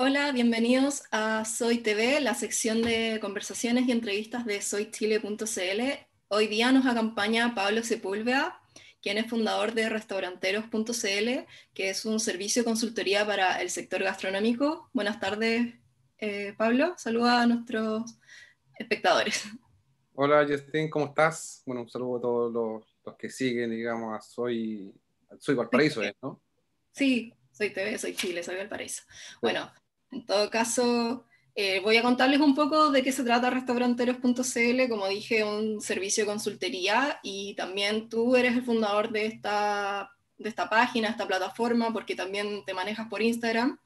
Hola, bienvenidos a Soy TV, la sección de conversaciones y entrevistas de soychile.cl. Hoy día nos acompaña Pablo Sepúlveda, quien es fundador de restauranteros.cl, que es un servicio de consultoría para el sector gastronómico. Buenas tardes, eh, Pablo. Saluda a nuestros espectadores. Hola, Justin, ¿cómo estás? Bueno, un saludo a todos los, que siguen, digamos, a Soy, soy Valparaíso, ¿no? Sí, soy TV, soy Chile, soy Valparaíso. Bueno, en todo caso, eh, voy a contarles un poco de qué se trata restauranteros.cl, como dije, un servicio de consultoría y también tú eres el fundador de esta, de esta página, esta plataforma, porque también te manejas por Instagram.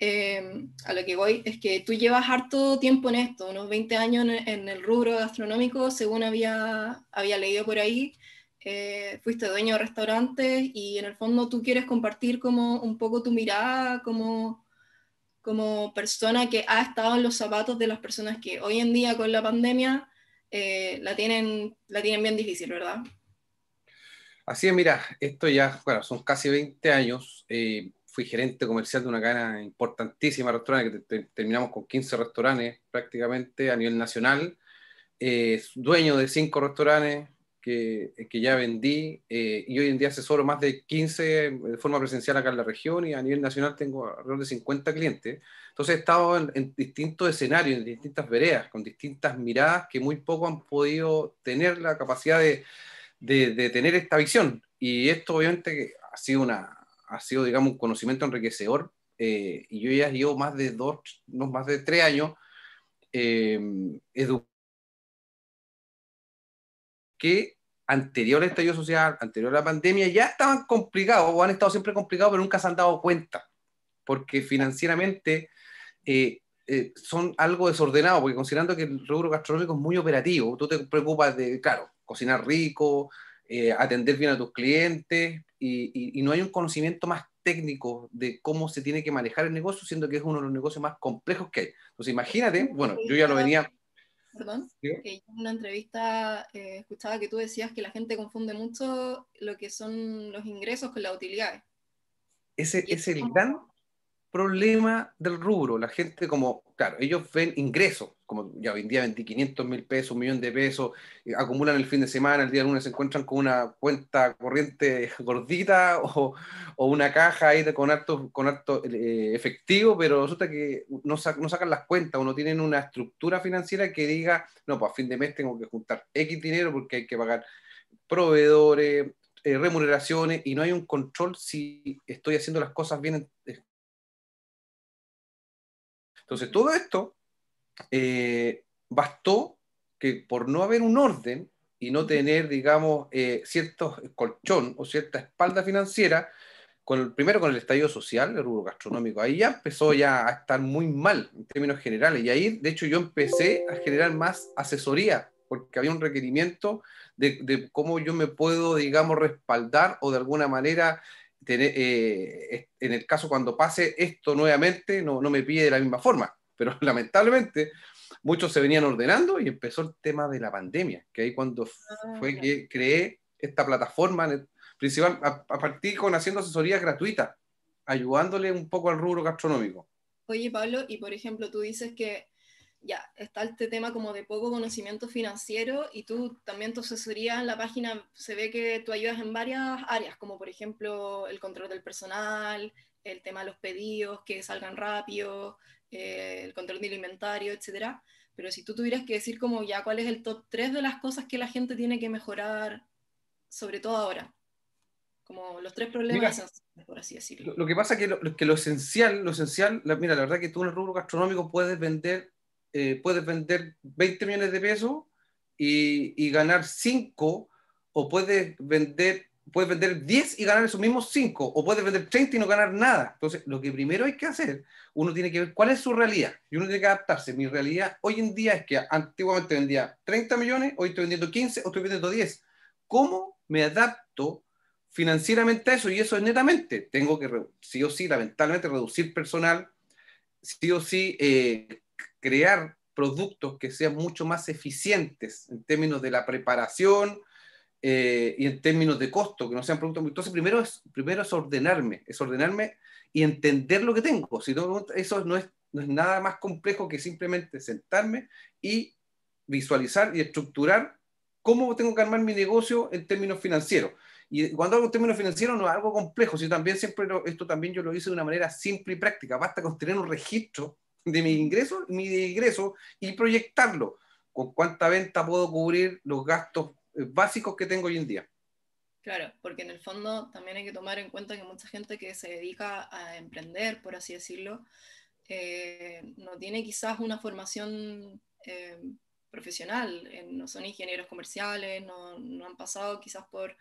Eh, a lo que voy es que tú llevas harto tiempo en esto, unos 20 años en, el rubro gastronómico, según había, había leído por ahí. Eh, fuiste dueño de restaurantes y en el fondo tú quieres compartir como un poco tu mirada, como como persona que ha estado en los zapatos de las personas que hoy en día con la pandemia eh, la, tienen, la tienen bien difícil, ¿verdad? Así es, mira, esto ya, bueno, son casi 20 años. Eh, fui gerente comercial de una cadena importantísima de restaurantes, que terminamos con 15 restaurantes prácticamente a nivel nacional. Eh, dueño de 5 restaurantes, eh, que, ya vendí eh, y hoy en día asesoro más de 15 eh, de forma presencial acá en la región y a nivel nacional tengo alrededor de 50 clientes. Entonces he estado en, distintos escenarios, en distintas veredas, con distintas miradas que muy poco han podido tener la capacidad de, de, tener esta visión. Y esto obviamente ha sido, una, ha sido digamos, un conocimiento enriquecedor y yo ya llevo más de dos, no, más de tres años educando que anterior al estallido social, anterior a la pandemia, ya estaban complicados o han estado siempre complicados, pero nunca se han dado cuenta, porque financieramente eh, eh, son algo desordenados, porque considerando que el rubro gastronómico es muy operativo, tú te preocupas de, claro, cocinar rico, eh, atender bien a tus clientes, y, y, no hay un conocimiento más técnico de cómo se tiene que manejar el negocio, siendo que es uno de los negocios más complejos que hay. Entonces, imagínate, bueno, yo ya lo venía en una entrevista eh, escuchaba que tú decías que la gente confunde mucho lo que son los ingresos con las utilidades. Ese es el gran problema del rubro. La gente como, claro, ellos ven ingresos, como ya hoy en día vendí mil pesos, un millón de pesos, eh, acumulan el fin de semana, el día lunes se encuentran con una cuenta corriente gordita o, una caja ahí con harto, con eh, eh, efectivo, pero resulta que no, sacan las cuentas o no tienen una estructura financiera que diga, no, pues a fin de mes tengo que juntar X dinero porque hay que pagar proveedores, remuneraciones y no hay un control si estoy haciendo las cosas bien. Entonces, todo esto eh, bastó que por no haber un orden y no tener, digamos, eh, cierto colchón o cierta espalda financiera, con primero con el estadio social, el rubro gastronómico, ahí ya empezó ya a estar muy mal en términos generales. Y ahí, de hecho, yo empecé a generar más asesoría, porque había un requerimiento de, cómo yo me puedo, digamos, respaldar o de alguna manera Tener, eh, en el caso cuando pase esto nuevamente, no, no, me pide de la misma forma pero lamentablemente muchos se venían ordenando y empezó el tema de la pandemia, que ahí cuando ah, fue que creé esta plataforma, principal, a, partir con haciendo asesorías gratuitas, ayudándole un poco al rubro gastronómico. Oye, Pablo, y por ejemplo, tú dices que ya está este tema como de poco conocimiento financiero y tú también tu asesoría en la página se ve que tú ayudas en varias áreas, como por ejemplo el control del personal, el tema de los pedidos, que salgan rápido, eh, el control de alimentario, etcétera. Pero si tú tuvieras que decir como ya cuál es el top 3 de las cosas que la gente tiene que mejorar, sobre todo ahora, como los tres problemas, por así decirlo. Lo, que pasa es que lo, que lo esencial, lo esencial, la, mira, la verdad que tú en el rubro gastronómico puedes vender, eh, puedes vender 20 millones de pesos y, y ganar 5 o puedes vender puedes vender 10 y ganar esos mismos 5, o puedes vender 30 y no ganar nada. Entonces, lo que primero hay que hacer, uno tiene que ver cuál es su realidad y uno tiene que adaptarse. Mi realidad hoy en día es que antiguamente vendía 30 millones, hoy estoy vendiendo 15 o estoy vendiendo 10. ¿Cómo me adapto financieramente a eso? Y eso es netamente, tengo que, sí o sí, lamentablemente, reducir personal, sí o sí, eh, crear productos que sean mucho más eficientes en términos de la preparación, eh, y en términos de costo, que no sean productos. Entonces, primero es, primero es ordenarme, es ordenarme y entender lo que tengo. Si eso no es, no es nada más complejo que simplemente sentarme y visualizar y estructurar cómo tengo que armar mi negocio en términos financieros. Y cuando hago en términos financieros no es algo complejo, sino también siempre esto también yo lo hice de una manera simple y práctica. Basta con tener un registro de mi ingreso mi ingreso y proyectarlo. Con cuánta venta puedo cubrir los gastos eh, básicos que tengo hoy en día. Claro, porque en el fondo también hay que tomar en cuenta que mucha gente que se dedica a emprender, por así decirlo, eh, no tiene quizás una formación eh, profesional, no son ingenieros comerciales, no, han pasado quizás por,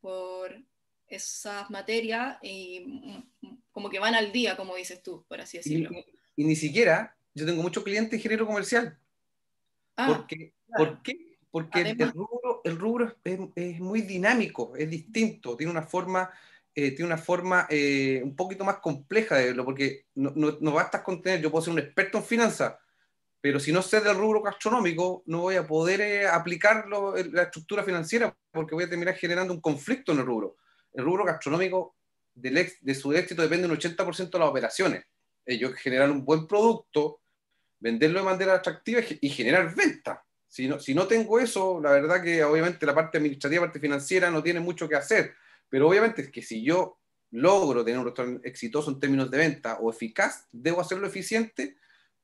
por esas materias y mm, mm, como que van al día, como dices tú, por así decirlo. Y, ni siquiera, yo tengo mucho cliente ingeniero comercial. Ah, ¿Por qué? Porque el el rubro es, muy dinámico, es distinto, tiene una forma eh, tiene una forma eh, un poquito más compleja de verlo, porque no, no, basta con tener, yo puedo ser un experto en finanzas, pero si no sé del rubro gastronómico, no voy a poder eh, aplicarlo la estructura financiera, porque voy a terminar generando un conflicto en el rubro. El rubro gastronómico, de su éxito, depende un 80% de las operaciones. Ellos generan un buen producto, venderlo de manera atractiva y generar ventas. Si no, si no tengo eso, la verdad que obviamente la parte administrativa, la parte financiera no tiene mucho que hacer, pero obviamente es que si yo logro tener un restaurante exitoso en términos de venta o eficaz, debo hacerlo eficiente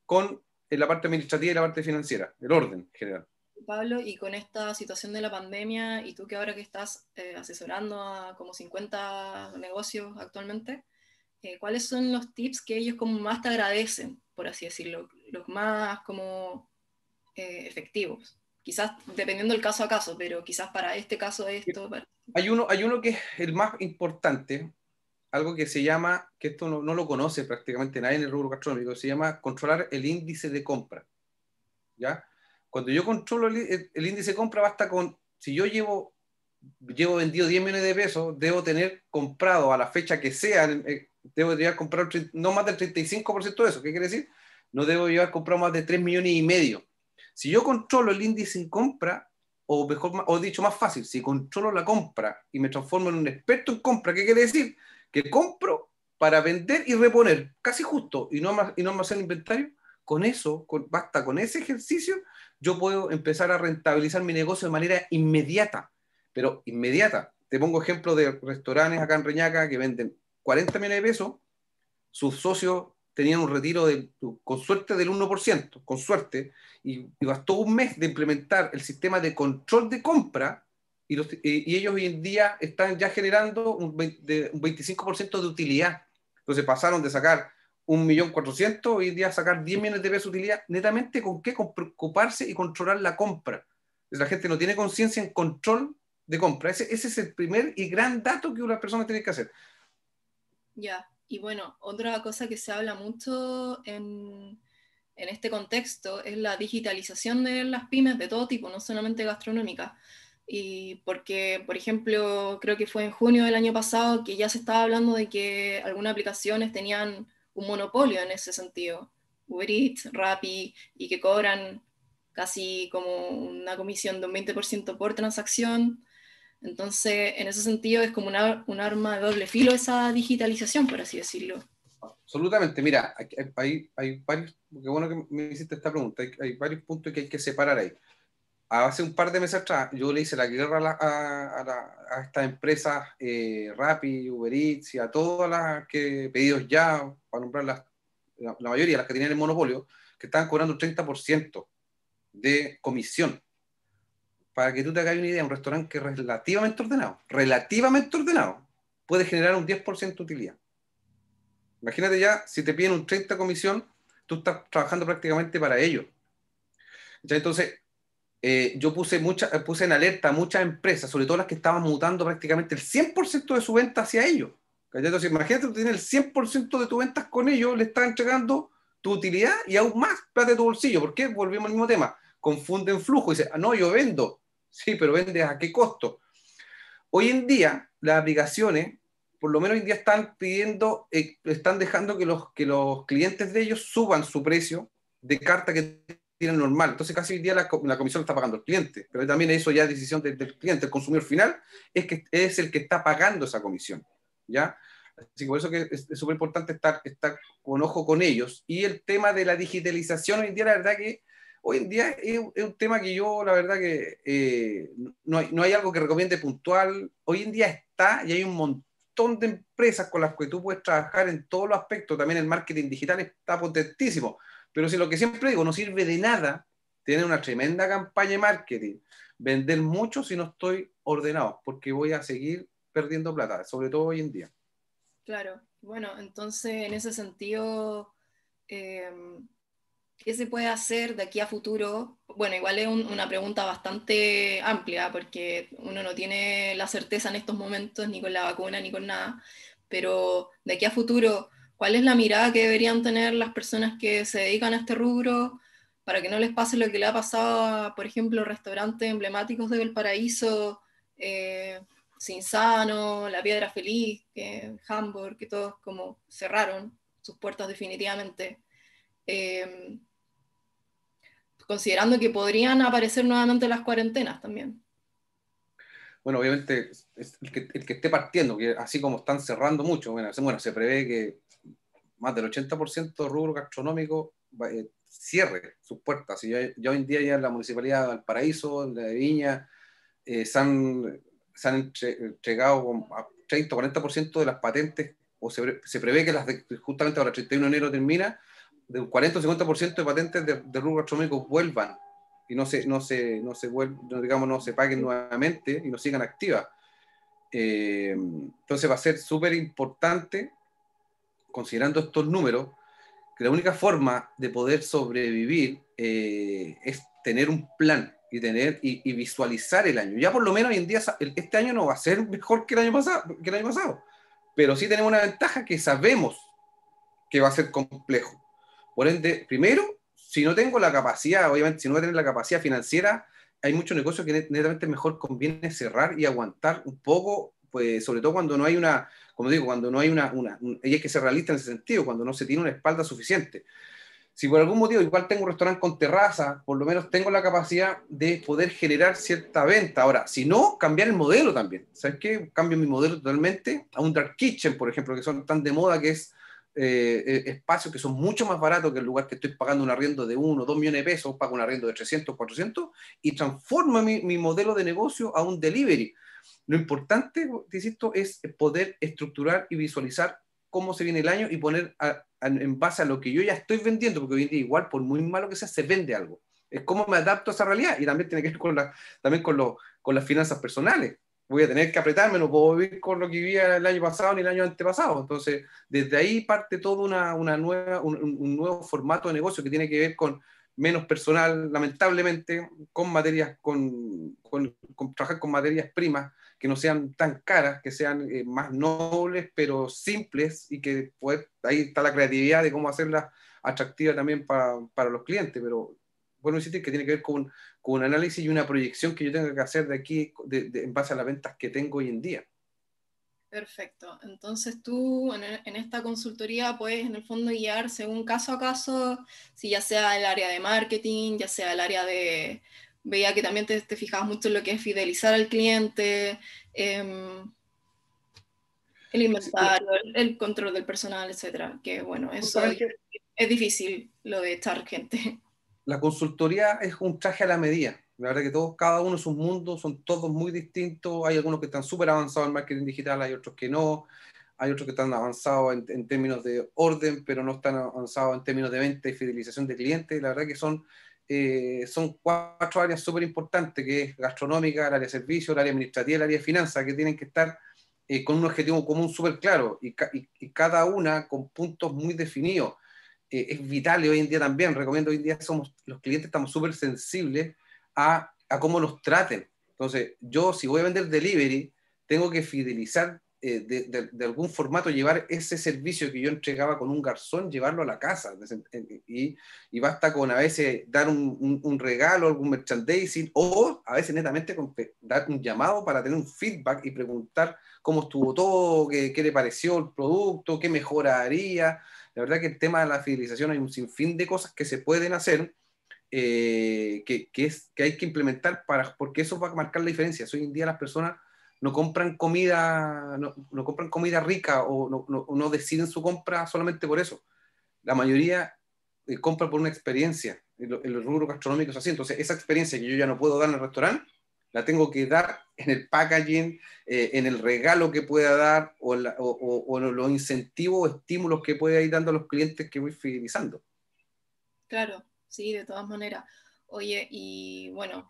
con eh, la parte administrativa y la parte financiera, el orden general. Pablo, y con esta situación de la pandemia, y tú que ahora que estás eh, asesorando a como 50 negocios actualmente, eh, ¿cuáles son los tips que ellos como más te agradecen, por así decirlo? Los más como eh, efectivos. Quizás dependiendo del caso a caso, pero quizás para este caso esto. Este hay, uno, hay uno que es el más importante, algo que se llama, que esto no, lo conoce prácticamente nadie en el rubro gastronómico, se llama controlar el índice de compra. ¿Ya? Cuando yo controlo el, índice de compra, basta con, si yo llevo llevo vendido 10 millones de pesos, debo tener comprado a la fecha que sea, eh, debo llevar comprado no más del 35% de eso. ¿Qué quiere decir? No debo llevar comprado más de 3 millones y medio. Si yo controlo el índice en compra, o mejor, o dicho más fácil, si controlo la compra y me transformo en un experto en compra, ¿qué quiere decir? Que compro para vender y reponer, casi justo, y no, más, y no más el inventario. Con eso, basta con ese ejercicio, yo puedo empezar a rentabilizar mi negocio de manera inmediata, pero inmediata. Te pongo ejemplo de restaurantes acá en Reñaca que venden 40 millones de pesos, sus socios tenían un retiro con suerte del 1%, con suerte, y, bastó un mes de implementar el sistema de control de compra y, y ellos hoy en día están ya generando un, un 25% de utilidad. Entonces pasaron de sacar 1.400.000 hoy en día a sacar 10 millones de pesos de utilidad, netamente con qué con preocuparse y controlar la compra. la gente no tiene conciencia en control de compra. Ese, es el primer y gran dato que una persona tiene que hacer. Ya. Y bueno, otra cosa que se habla mucho en, este contexto es la digitalización de las pymes de todo tipo, no solamente gastronómicas. Y porque, por ejemplo, creo que fue en junio del año pasado que ya se estaba hablando de que algunas aplicaciones tenían un monopolio en ese sentido, Uber Eats, Rappi, y que cobran casi como una comisión de un 20% por transacción. Entonces, en ese sentido, es como una, un arma de doble filo esa digitalización, por así decirlo. Absolutamente, mira, hay, hay, varios, qué bueno que me hiciste esta pregunta, hay, varios puntos que hay que separar ahí. Hace un par de meses atrás yo le hice la guerra a, a, estas empresas eh, Rappi, Uber Eats y a todas las que pedidos ya, para nombrar las, la, mayoría, las que tienen el monopolio, que estaban cobrando un 30% de comisión para que tú te hagas una idea, un restaurante que es relativamente ordenado, relativamente ordenado, puede generar un 10% de utilidad. Imagínate ya, si te piden un 30 comisión, tú estás trabajando prácticamente para ellos. ¿Ya? Entonces, eh, yo puse, puse en alerta a muchas empresas, sobre todo las que estaban mutando prácticamente el 100% de su venta hacia ellos. Entonces, imagínate, tú tienes el 100% de tus ventas con ellos, le estás entregando tu utilidad y aún más plata de tu bolsillo. ¿Por qué? Volvemos al mismo tema confunden flujo. y Dice, ah, no, yo vendo. Sí, pero vendes a qué costo. Hoy en día, las aplicaciones, por lo menos hoy en día, están pidiendo, eh, están dejando que los, que los clientes de ellos suban su precio de carta que tienen normal. Entonces, casi hoy día la, la comisión está pagando el cliente. Pero también eso ya es decisión del, cliente. El consumidor final es, que, es el que está pagando esa comisión. ¿Ya? Así que por eso que es súper importante estar, estar con ojo con ellos. Y el tema de la digitalización hoy en día, la verdad que hoy en día es, un tema que yo, la verdad que eh, no, hay, no, hay, algo que recomiende puntual. Hoy en día está y hay un montón de empresas con las que tú puedes trabajar en todos los aspectos. También el marketing digital está potentísimo. Pero si lo que siempre digo, no sirve de nada tener una tremenda campaña de marketing, vender mucho si no estoy ordenado, porque voy a seguir perdiendo plata, sobre todo hoy en día. Claro, bueno, entonces en ese sentido... Em, ¿Qué se puede hacer de aquí a futuro? Bueno, igual es una pregunta bastante amplia porque uno no tiene la certeza en estos momentos ni con la vacuna ni con nada, pero de aquí a futuro, ¿cuál es la mirada que deberían tener las personas que se dedican a este rubro para que no les pase lo que le ha pasado por ejemplo, restaurantes emblemáticos de Valparaíso, Sin eh, Sano, La Piedra Feliz, eh, Hamburg, que todos como cerraron sus puertas definitivamente? Eh, considerando que podrían aparecer nuevamente las cuarentenas también. Bueno, obviamente el que, esté partiendo, que así como están cerrando mucho, bueno, se, prevé que más del 80% del rubro gastronómico eh, cierre sus puertas. Y yo, hoy en día ya en la municipalidad de Valparaíso, en la de Viña, eh, se, han, entregado 30 40% de las patentes, o se, se prevé que las justamente para el 31 de enero termina, de un 40 o 50% de patentes de, de rubros vuelvan y no se, no se, no digamos, no se paguen nuevamente y no sigan activas. Eh, entonces va a ser súper importante, considerando estos números, que la única forma de poder sobrevivir eh, es tener un plan y tener visualizar el año. Ya por lo menos hoy en día este año no va a ser mejor que el año pasado, que el año pasado, pero sí tenemos una ventaja que sabemos que va a ser complejo por ende, primero, si no tengo la capacidad, obviamente, si no voy a tener la capacidad financiera, hay muchos negocios que netamente mejor conviene cerrar y aguantar un poco, pues, sobre todo cuando no hay una, como digo, cuando no hay una, una y es que se realista en ese sentido, cuando no se tiene una espalda suficiente. Si por algún motivo igual tengo un restaurante con terraza, por lo menos tengo la capacidad de poder generar cierta venta. Ahora, si no, cambiar el modelo también. ¿Sabes qué? Cambio mi modelo totalmente a un dark kitchen, por ejemplo, que son tan de moda que es eh, eh, espacios que son mucho más baratos que el lugar que estoy pagando un arriendo de 1 o 2 millones de pesos, pago un arriendo de 300, 400 y transforma mi, modelo de negocio a un delivery. Lo importante, te insisto, es poder estructurar y visualizar cómo se viene el año y poner en base a lo que yo ya estoy vendiendo, porque hoy en día igual, por muy malo que sea, se vende algo. Es cómo me adapto a esa realidad y también tiene que ver con, también con, con las finanzas personales voy a tener que apretarme, no puedo vivir con lo que vivía el año pasado ni el año antepasado. Entonces, desde ahí parte todo una, nueva, un, nuevo formato de negocio que tiene que ver con menos personal, lamentablemente, con materias, con, trabajar con materias primas que no sean tan caras, que sean eh, más nobles, pero simples y que pues, ahí está la creatividad de cómo hacerlas atractiva también para, para los clientes, pero bueno, a que tiene que ver con, un análisis y una proyección que yo tenga que hacer de aquí en base a las ventas que tengo hoy en día. Perfecto. Entonces tú en, esta consultoría puedes en el fondo guiar según caso a caso, si ya sea el área de marketing, ya sea el área de... Veía que también te, fijabas mucho en lo que es fidelizar al cliente, em, el inventario, eh, el, control del personal, etcétera. Que bueno, eso es, es difícil lo de estar gente la consultoría es un traje a la medida. La verdad que todos, cada uno es un mundo, son todos muy distintos. Hay algunos que están súper avanzados en marketing digital, hay otros que no. Hay otros que están avanzados en, términos de orden, pero no están avanzados en términos de venta y fidelización de clientes. La verdad que son eh, son cuatro áreas súper importantes, que es gastronómica, el área de servicio, el área administrativa, el área de finanzas, que tienen que estar eh, con un objetivo común súper claro y, cada una con puntos muy definidos. Eh, es vital y hoy en día también, recomiendo hoy en día somos, los clientes estamos súper sensibles a, cómo nos traten. Entonces, yo si voy a vender delivery, tengo que fidelizar eh, de, algún formato, llevar ese servicio que yo entregaba con un garzón, llevarlo a la casa. Y, basta con a veces dar un, un, regalo, algún merchandising, o a veces netamente dar un llamado para tener un feedback y preguntar cómo estuvo todo, qué, qué le pareció el producto, qué mejoraría haría la verdad que el tema de la fidelización hay un sinfín de cosas que se pueden hacer, eh, que, que, es, que hay que implementar para, porque eso va a marcar la diferencia. Hoy en día las personas no compran comida, no, compran comida rica o no, no, deciden su compra solamente por eso. La mayoría eh, compra por una experiencia. en los rubros gastronómicos así. Entonces, esa experiencia que yo ya no puedo dar en el restaurante, la tengo que dar en el packaging, eh, en el regalo que pueda dar o, la, o, los incentivos o estímulos que pueda ir dando a los clientes que voy finalizando Claro, sí, de todas maneras. Oye, y bueno,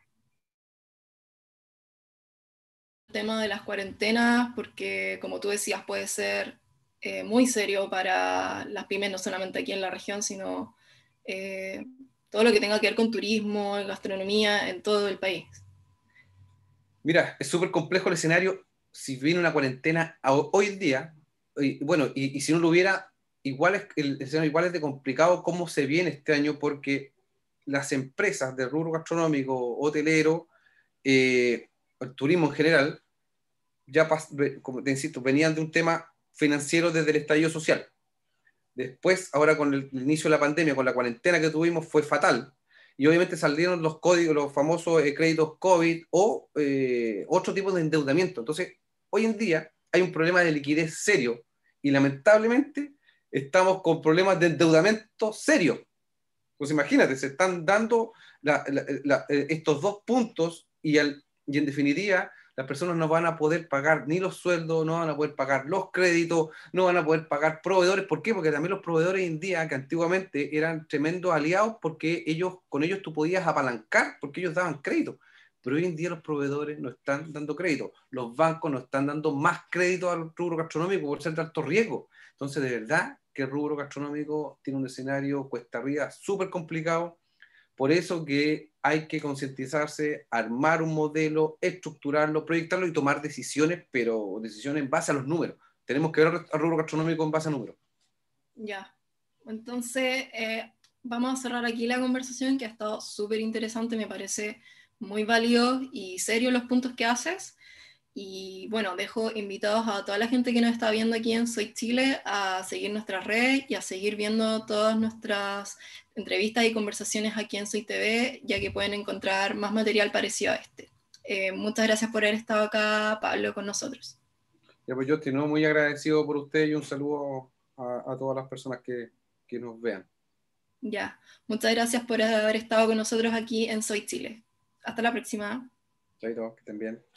el tema de las cuarentenas, porque como tú decías, puede ser eh, muy serio para las pymes, no solamente aquí en la región, sino eh, todo lo que tenga que ver con turismo, gastronomía, en todo el país. Mira, es súper complejo el escenario si viene una cuarentena hoy en día, y, bueno, y, si no lo hubiera, igual es, el escenario igual es de complicado cómo se viene este año porque las empresas de rubro gastronómico, hotelero, eh, el turismo en general, ya, como venían de un tema financiero desde el estallido social. Después, ahora con el inicio de la pandemia, con la cuarentena que tuvimos, fue fatal y obviamente salieron los códigos, los famosos eh, créditos COVID o eh, otro tipo de endeudamiento. Entonces, hoy en día hay un problema de liquidez serio y lamentablemente estamos con problemas de endeudamiento serio. Pues imagínate, se están dando eh, estos dos puntos y, al, y en definitiva las personas no van a poder pagar ni los sueldos, no van a poder pagar los créditos, no van a poder pagar proveedores. ¿Por qué? Porque también los proveedores hoy en día, que antiguamente eran tremendos aliados, porque ellos, con ellos tú podías apalancar, porque ellos daban crédito. Pero hoy en día los proveedores no están dando crédito, los bancos no están dando más crédito al rubro gastronómico por ser de alto riesgo. Entonces, de verdad que el rubro gastronómico tiene un escenario cuesta arriba súper complicado por eso que hay que concientizarse, armar un modelo, estructurarlo, proyectarlo y tomar decisiones, pero decisiones en base a los números. Tenemos que ver el rubro gastronómico en base a números. Ya, entonces eh, vamos a cerrar aquí la conversación que ha estado súper interesante, me parece muy válido y serio los puntos que haces. Y bueno, dejo invitados a toda la gente que nos está viendo aquí en Soy Chile a seguir nuestras redes y a seguir viendo todas nuestras entrevistas y conversaciones aquí en Soy TV, ya que pueden encontrar más material parecido a este. Eh, muchas gracias por haber estado acá, Pablo, con nosotros. Ya, pues yo estoy muy agradecido por usted y un saludo a, todas las personas que, que nos vean. Ya, muchas gracias por haber estado con nosotros aquí en Soy Chile. Hasta la próxima. Chaito, que estén bien.